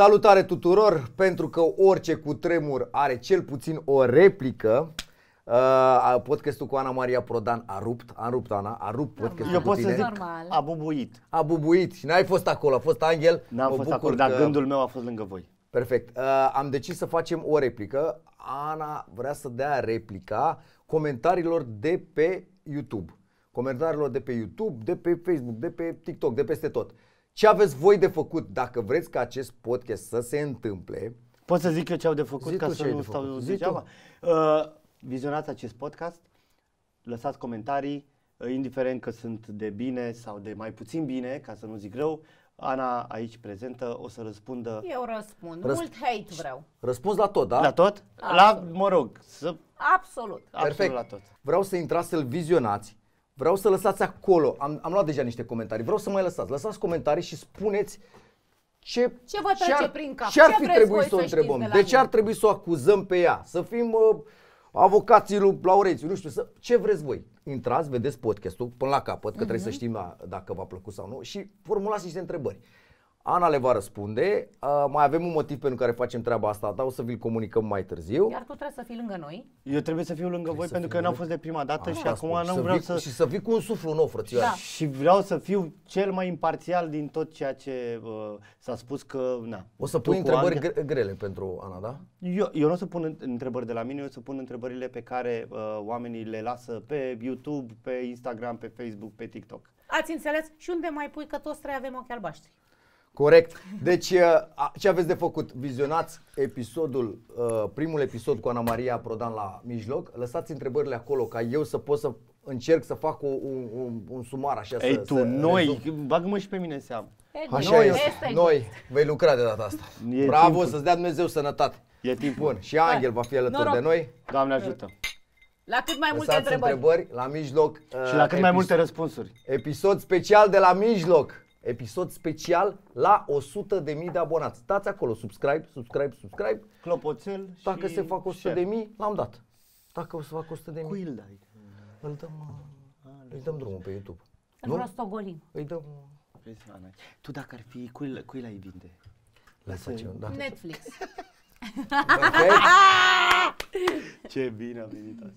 Salutare tuturor! Pentru că orice cutremur are cel puțin o replică, Uh, podcastul cu Ana Maria Prodan a rupt, a rupt Ana, a rupt Normal. podcastul Eu pot să zic, Normal. a bubuit. A bubuit și n-ai fost acolo, a fost Angel. N-am fost acolo, dar gândul meu a fost lângă voi. Perfect. Uh, am decis să facem o replică. Ana vrea să dea replica comentariilor de pe YouTube. Comentariilor de pe YouTube, de pe Facebook, de pe TikTok, de peste tot. Uh, ce aveți voi de făcut dacă vreți ca acest podcast să se întâmple? Pot să zic eu ce au de făcut Zi ca să nu stau degeaba? Uh, vizionați acest podcast, lăsați comentarii, uh, indiferent că sunt de bine sau de mai puțin bine, ca să nu zic rău. Ana aici prezentă o să răspundă. Eu răspund. Răsp- Mult hate vreau. Răspuns la tot, da? La tot? Absolut. La, mă rog, să... Absolut. Perfect. la tot. Vreau să intrați să-l vizionați, Vreau să lăsați acolo, am, am luat deja niște comentarii, vreau să mai lăsați. Lăsați comentarii și spuneți ce, ce vă trece ce ar, prin cap? Ce ar fi trebuit să o întrebăm? De, de ce ar trebui să o acuzăm pe ea? Să fim uh, avocații lui Laurențiu, nu știu, să, ce vreți voi? Intrați, vedeți podcastul până la capăt, că uh-huh. trebuie să mhm. știm la, uh, dacă v-a plăcut sau nu și formulați niște întrebări. Ana le va răspunde. Uh, mai avem un motiv pentru care facem treaba asta, dar o să vi-l comunicăm mai târziu. Iar tu trebuie să fii lângă noi. Eu trebuie să fiu lângă trebuie voi pentru că n-am fost de prima dată Așa și acum nu vreau vii, să... Și să vii cu un suflu nou, frățioare. Da. Și vreau să fiu cel mai imparțial din tot ceea ce uh, s-a spus că... Na, o să pui întrebări Ana... grele pentru Ana, da? Eu, eu nu o să pun întrebări de la mine, eu o să pun întrebările pe care uh, oamenii le lasă pe YouTube, pe Instagram, pe Facebook, pe TikTok. Ați înțeles? Și unde mai pui că toți trei avem ochi albaștri? Corect. Deci, uh, ce aveți de făcut? Vizionați episodul, uh, primul episod cu Ana Maria Prodan la mijloc. Lăsați întrebările acolo ca eu să pot să încerc să fac un, un, un sumar așa. Ei să, tu, să noi, bagă-mă și pe mine în seamă. Așa noi, este. noi, vei lucra de data asta. E Bravo, timpul. să-ți dea Dumnezeu sănătate. E timpul. Bun, și Angel va fi alături Noroc. de noi. Doamne ajută. La cât mai multe Lăsați întrebări. întrebări la mijloc. Și la uh, cât episod, mai multe răspunsuri. Episod special de la mijloc episod special la 100 de mii de abonați. Stați acolo, subscribe, subscribe, subscribe. Clopoțel Dacă și se fac 100 de mii, l-am dat. Dacă o să fac 100 de mii. dai? Îl dăm, A, ah, îi dăm drumul pe YouTube. Îl rostogolim. Îi dăm... Tu dacă ar fi, cui, cui l-ai vinde? Lăsa ce da. Netflix. Ce bine a venit asta.